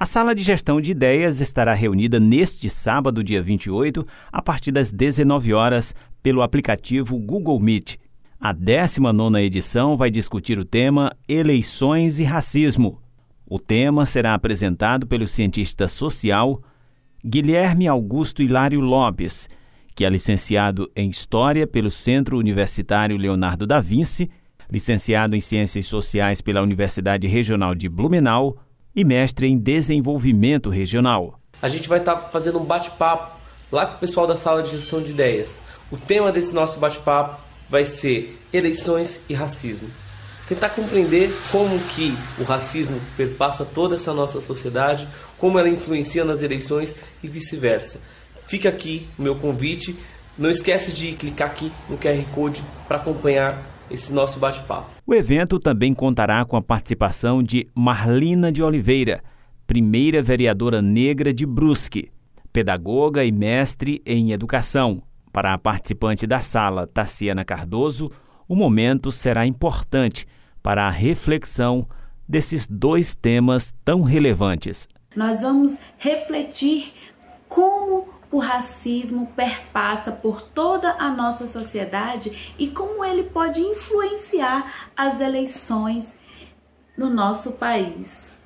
A sala de gestão de ideias estará reunida neste sábado, dia 28, a partir das 19 horas, pelo aplicativo Google Meet. A 19ª edição vai discutir o tema Eleições e Racismo. O tema será apresentado pelo cientista social Guilherme Augusto Hilário Lopes, que é licenciado em História pelo Centro Universitário Leonardo da Vinci, licenciado em Ciências Sociais pela Universidade Regional de Blumenau, e mestre em desenvolvimento regional. A gente vai estar tá fazendo um bate-papo lá com o pessoal da sala de gestão de ideias. O tema desse nosso bate-papo vai ser eleições e racismo. Tentar compreender como que o racismo perpassa toda essa nossa sociedade, como ela influencia nas eleições e vice-versa. Fica aqui o meu convite. Não esquece de clicar aqui no QR Code para acompanhar esse nosso bate-papo. O evento também contará com a participação de Marlina de Oliveira, primeira vereadora negra de Brusque, pedagoga e mestre em educação. Para a participante da sala, Tassiana Cardoso, o momento será importante para a reflexão desses dois temas tão relevantes. Nós vamos refletir como o racismo perpassa por toda a nossa sociedade e como ele pode influenciar as eleições no nosso país.